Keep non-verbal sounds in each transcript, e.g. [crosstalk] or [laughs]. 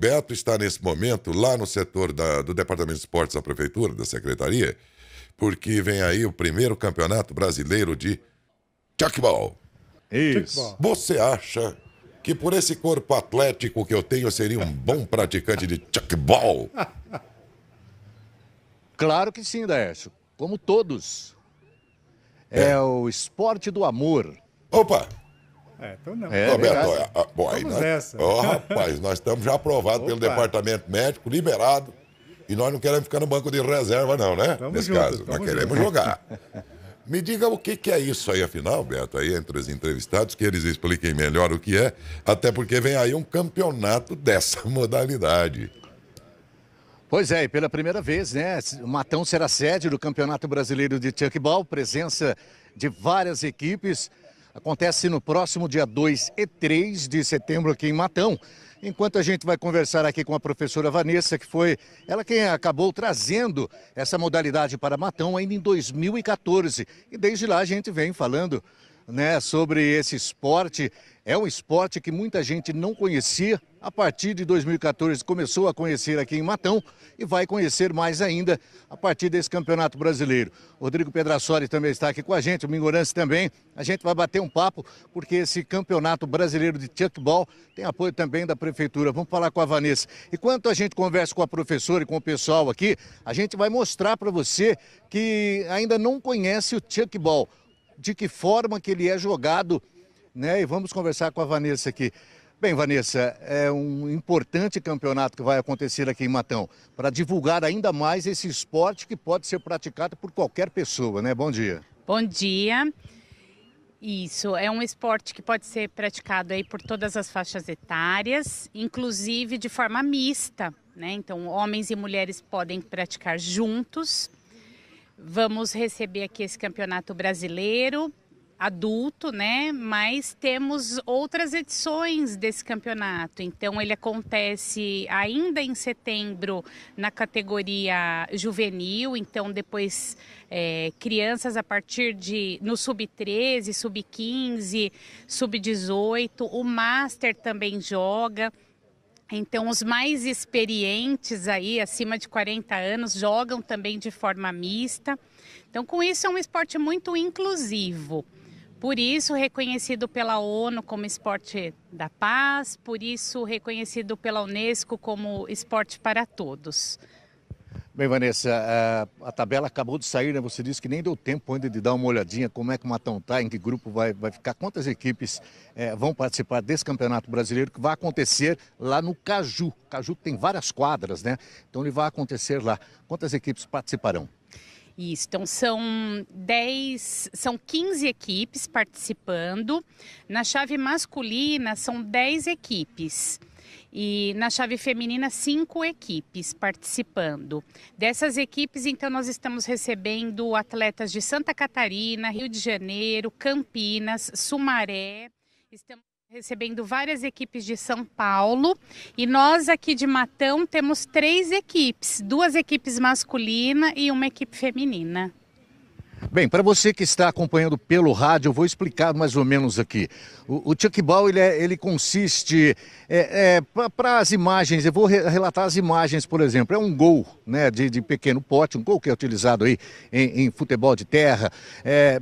Beto está nesse momento lá no setor da, do Departamento de Esportes da Prefeitura, da Secretaria, porque vem aí o primeiro campeonato brasileiro de tchacball. Isso. Você acha que por esse corpo atlético que eu tenho, eu seria um bom praticante de tchacball? Claro que sim, Daércio. Como todos. É. é o esporte do amor. Opa! É, então não. É, Roberto, olha, ah, bom, aí nós, essa. Ó, rapaz, nós estamos já aprovados pelo departamento médico, liberado. E nós não queremos ficar no banco de reserva, não, né? Tamo Nesse junto, caso, nós junto. queremos jogar. Me diga o que, que, é isso aí, afinal, Beto, aí entre os entrevistados, que eles expliquem melhor o que é, até porque vem aí um campeonato dessa [laughs] modalidade. Pois é, e pela primeira vez, né? O Matão será sede do Campeonato Brasileiro de Chuckball, presença de várias equipes acontece no próximo dia 2 e 3 de setembro aqui em Matão. Enquanto a gente vai conversar aqui com a professora Vanessa, que foi ela quem acabou trazendo essa modalidade para Matão ainda em 2014. E desde lá a gente vem falando né, sobre esse esporte. É um esporte que muita gente não conhecia. A partir de 2014 começou a conhecer aqui em Matão e vai conhecer mais ainda a partir desse Campeonato Brasileiro. Rodrigo Pedraçori também está aqui com a gente, o Mingorance também. A gente vai bater um papo porque esse Campeonato Brasileiro de Chuckball tem apoio também da Prefeitura. Vamos falar com a Vanessa. Enquanto a gente conversa com a professora e com o pessoal aqui, a gente vai mostrar para você que ainda não conhece o Chuckball de que forma que ele é jogado, né? E vamos conversar com a Vanessa aqui. Bem, Vanessa, é um importante campeonato que vai acontecer aqui em Matão, para divulgar ainda mais esse esporte que pode ser praticado por qualquer pessoa, né? Bom dia. Bom dia. Isso, é um esporte que pode ser praticado aí por todas as faixas etárias, inclusive de forma mista, né? Então, homens e mulheres podem praticar juntos. Vamos receber aqui esse campeonato brasileiro adulto, né? Mas temos outras edições desse campeonato. Então ele acontece ainda em setembro na categoria juvenil. Então depois é, crianças a partir de no sub 13, sub 15, sub 18. O master também joga. Então, os mais experientes aí, acima de 40 anos, jogam também de forma mista. Então, com isso, é um esporte muito inclusivo. Por isso, reconhecido pela ONU como esporte da paz, por isso, reconhecido pela Unesco como esporte para todos. Bem, Vanessa, a, tabela acabou de sair, né? Você disse que nem deu tempo ainda de dar uma olhadinha como é que o Matão está, em que grupo vai, vai ficar, quantas equipes é, vão participar desse Campeonato Brasileiro que vai acontecer lá no Caju. Caju tem várias quadras, né? Então ele vai acontecer lá. Quantas equipes participarão? Isso, então são 10, são 15 equipes participando. Na chave masculina são 10 equipes. E na chave feminina, cinco equipes participando. Dessas equipes, então, nós estamos recebendo atletas de Santa Catarina, Rio de Janeiro, Campinas, Sumaré. Estamos recebendo várias equipes de São Paulo e nós aqui de Matão temos três equipes, duas equipes masculina e uma equipe feminina. Bem, para você que está acompanhando pelo rádio, eu vou explicar mais ou menos aqui. O, o Chuck Ball, ele, é, ele consiste, é, é para as imagens, eu vou re relatar as imagens, por exemplo, é um gol né, de, de pequeno pote, um gol que é utilizado aí em, em futebol de terra, é,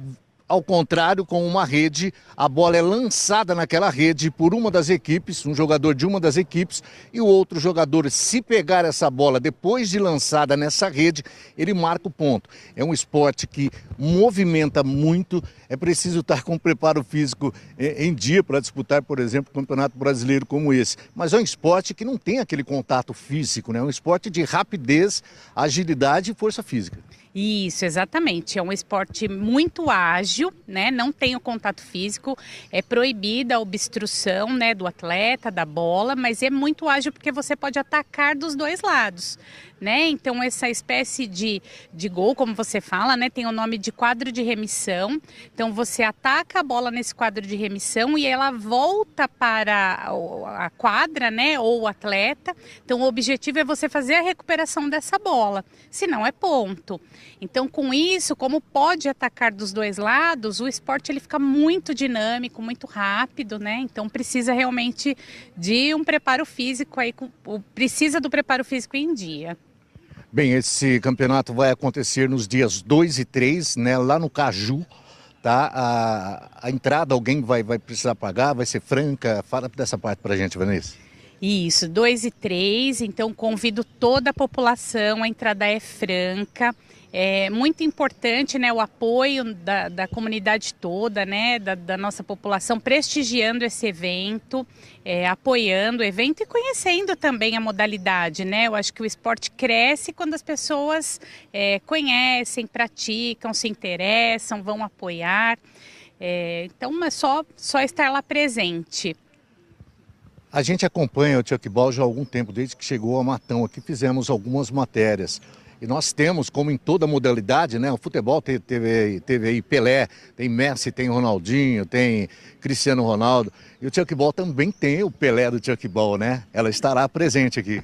ao contrário, com uma rede, a bola é lançada naquela rede por uma das equipes, um jogador de uma das equipes, e o outro jogador, se pegar essa bola depois de lançada nessa rede, ele marca o ponto. É um esporte que movimenta muito, é preciso estar com preparo físico é, em dia para disputar, por exemplo, um campeonato brasileiro como esse. Mas é um esporte que não tem aquele contato físico, né? é um esporte de rapidez, agilidade e força física. Isso, exatamente. É um esporte muito ágil, né? Não tem o contato físico, é proibida a obstrução, né, do atleta, da bola, mas é muito ágil porque você pode atacar dos dois lados né? Então essa espécie de, de gol, como você fala, né, tem o nome de quadro de remissão. Então você ataca a bola nesse quadro de remissão e ela volta para a quadra, né, ou o atleta. Então o objetivo é você fazer a recuperação dessa bola. Se não é ponto. Então com isso, como pode atacar dos dois lados, o esporte ele fica muito dinâmico, muito rápido, né? Então precisa realmente de um preparo físico aí, precisa do preparo físico em dia. Bem, esse campeonato vai acontecer nos dias 2 e 3, né, lá no Caju. Tá? A, a entrada alguém vai, vai precisar pagar, vai ser franca. Fala dessa parte para a gente, Vanessa. Isso, 2 e 3. Então, convido toda a população, a entrada é franca. É muito importante né, o apoio da, da comunidade toda, né, da, da, nossa população, prestigiando esse evento, é, apoiando o evento e conhecendo também a modalidade. Né? Eu acho que o esporte cresce quando as pessoas é, conhecem, praticam, se interessam, vão apoiar. É, então é só, só estar lá presente. A gente acompanha o Chuck Ball já há algum tempo, desde que chegou a Matão. Aqui fizemos algumas matérias. E nós temos, como em toda modalidade, né? O futebol teve, teve, teve aí Pelé, tem Messi, tem Ronaldinho, tem Cristiano Ronaldo. E o Chuck Ball também tem o Pelé do Chuck Ball, né? Ela estará presente aqui.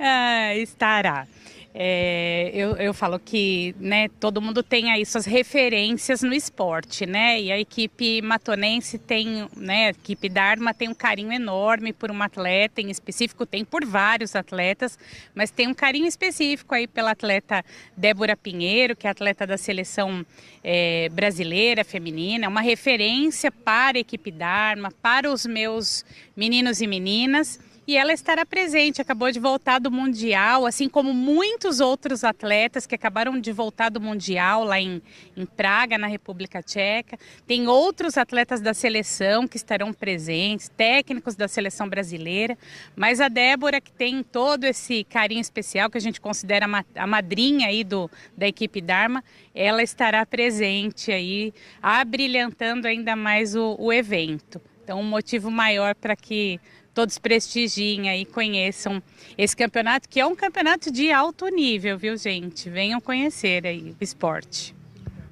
ah, [laughs] estará. É, eu, eu falo que né, todo mundo tem aí suas referências no esporte, né? E a equipe matonense tem, né? A equipe Dharma tem um carinho enorme por uma atleta em específico, tem por vários atletas, mas tem um carinho específico aí pela atleta Débora Pinheiro, que é atleta da seleção é, brasileira feminina, é uma referência para a equipe Dharma, para os meus meninos e meninas e ela estará presente. Acabou de voltar do Mundial, assim como muitos outros atletas que acabaram de voltar do Mundial lá em, em Praga, na República Tcheca. Tem outros atletas da seleção que estarão presentes, técnicos da seleção brasileira. Mas a Débora, que tem todo esse carinho especial, que a gente considera a madrinha aí do, da equipe Dharma, ela estará presente aí, abrilhantando ainda mais o, o evento. Então, um motivo maior para que todos prestigiem aí, conheçam esse campeonato, que é um campeonato de alto nível, viu, gente? Venham conhecer aí o esporte.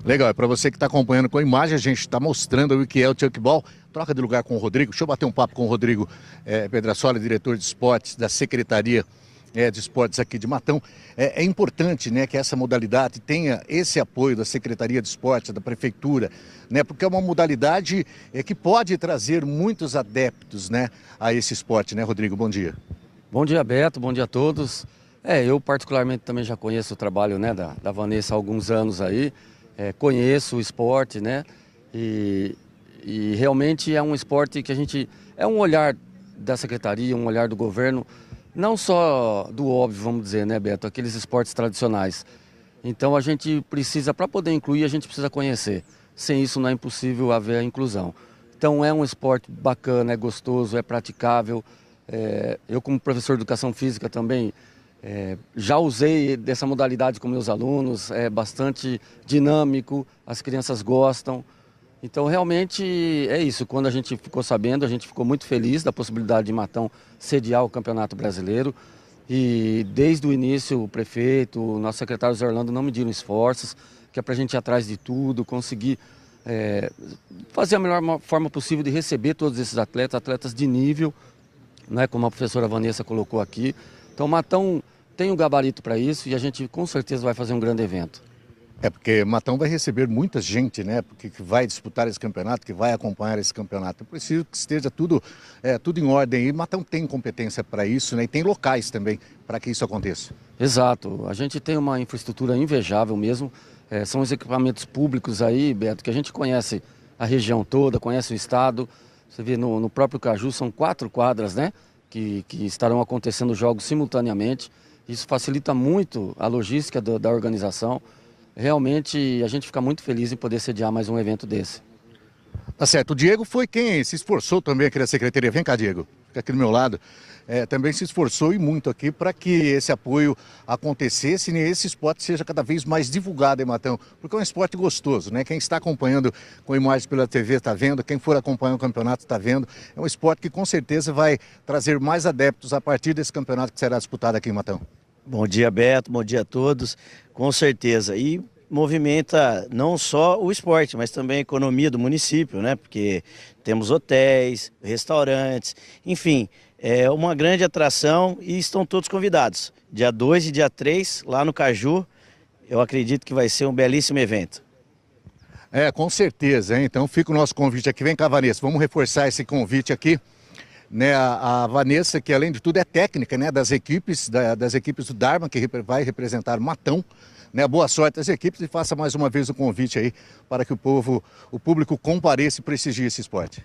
Legal, é para você que está acompanhando com a imagem, a gente está mostrando o que é o Chuckball. Troca de lugar com o Rodrigo. Deixa eu bater um papo com o Rodrigo é, diretor de esportes da Secretaria é, de Esportes aqui de Matão, é, é, importante né, que essa modalidade tenha esse apoio da Secretaria de Esportes, da Prefeitura, né, porque é uma modalidade é, que pode trazer muitos adeptos né, a esse esporte, né, Rodrigo? Bom dia. Bom dia, Beto, bom dia a todos. É, eu particularmente também já conheço o trabalho né, da, da Vanessa há alguns anos aí, é, conheço o esporte, né? E, e realmente é um esporte que a gente. É um olhar da secretaria, um olhar do governo não só do óbvio, vamos dizer, né, Beto? Aqueles esportes tradicionais. Então a gente precisa, para poder incluir, a gente precisa conhecer. Sem isso não é impossível haver a inclusão. Então é um esporte bacana, é gostoso, é praticável. É, eu, como professor de educação física também, é, já usei dessa modalidade com meus alunos, é bastante dinâmico, as crianças gostam. Então, realmente é isso. Quando a gente ficou sabendo, a gente ficou muito feliz da possibilidade de Matão sediar o Campeonato Brasileiro. E desde o início, o prefeito, o nosso secretário Zé Orlando não mediram esforços, que é para a gente ir atrás de tudo, conseguir é, fazer a melhor forma possível de receber todos esses atletas, atletas de nível, né, como a professora Vanessa colocou aqui. Então, Matão tem o um gabarito para isso e a gente com certeza vai fazer um grande evento. É porque Matão vai receber muita gente, né? Porque que vai disputar esse campeonato, que vai acompanhar esse campeonato. É preciso que esteja tudo, é, tudo em ordem. E Matão tem competência para isso, né? E tem locais também para que isso aconteça. Exato. A gente tem uma infraestrutura invejável mesmo. É, são os equipamentos públicos aí, Beto, que a gente conhece a região toda, conhece o estado. Você vê no, no próprio Caju são quatro quadras, né? Que, que estarão acontecendo jogos simultaneamente. Isso facilita muito a logística da organização realmente a gente fica muito feliz em poder sediar mais um evento desse. Tá certo. O Diego foi quem se esforçou também aqui na secretaria. Vem cá, Diego, fica aqui do meu lado. É, também se esforçou e muito aqui para que esse apoio acontecesse e né? esse esporte seja cada vez mais divulgado em Matão, porque é um esporte gostoso, né? Quem está acompanhando com imagens pela TV está vendo, quem for acompanhar o campeonato está vendo. É um esporte que com certeza vai trazer mais adeptos a partir desse campeonato que será disputado aqui em Matão. Bom dia, Beto. Bom dia a todos. Com certeza. E movimenta não só o esporte, mas também a economia do município, né? Porque temos hotéis, restaurantes, enfim, é uma grande atração e estão todos convidados. Dia 2 e dia 3, lá no Caju, eu acredito que vai ser um belíssimo evento. É, com certeza, hein? Então fica o nosso convite aqui. Vem cá, Vanessa, vamos reforçar esse convite aqui né, a, a, Vanessa, que além de tudo é técnica né, das equipes, da, das equipes do Dharma, que vai representar o Matão. Né, boa sorte às equipes e faça mais uma vez o convite aí para que o povo, o público compareça e prestigie esse esporte.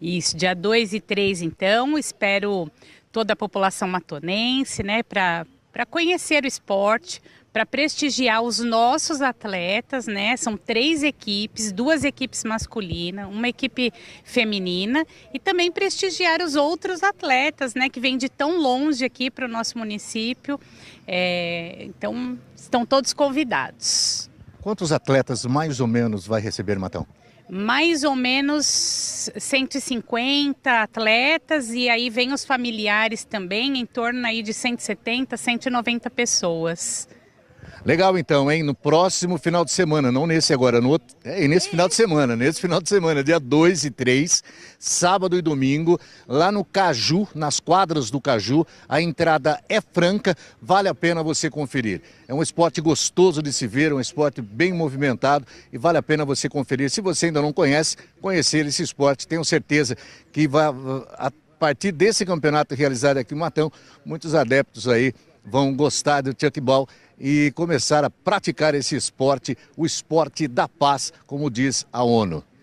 Isso, dia 2 e 3 então, espero toda a população matonense, né, para conhecer o esporte, para prestigiar os nossos atletas, né? São três equipes, duas equipes masculinas, uma equipe feminina e também prestigiar os outros atletas, né? Que vêm de tão longe aqui para o nosso município. É, então, estão todos convidados. Quantos atletas mais ou menos vai receber, Matão? mais ou menos 150 atletas e aí vem os familiares também, em torno aí de 170, 190 pessoas. Legal então, hein? No próximo final de semana, não nesse agora, no outro, é, nesse final de semana, nesse final de semana, dia 2 e 3, sábado e domingo, lá no Caju, nas quadras do Caju, a entrada é franca, vale a pena você conferir. É um esporte gostoso de se ver, um esporte bem movimentado e vale a pena você conferir. Se você ainda não conhece, conhecer esse esporte, tenho certeza que vai a partir desse campeonato realizado aqui em Matão, muitos adeptos aí vão gostar do Chuckball e começar a praticar esse esporte, o esporte da paz, como diz a ONU.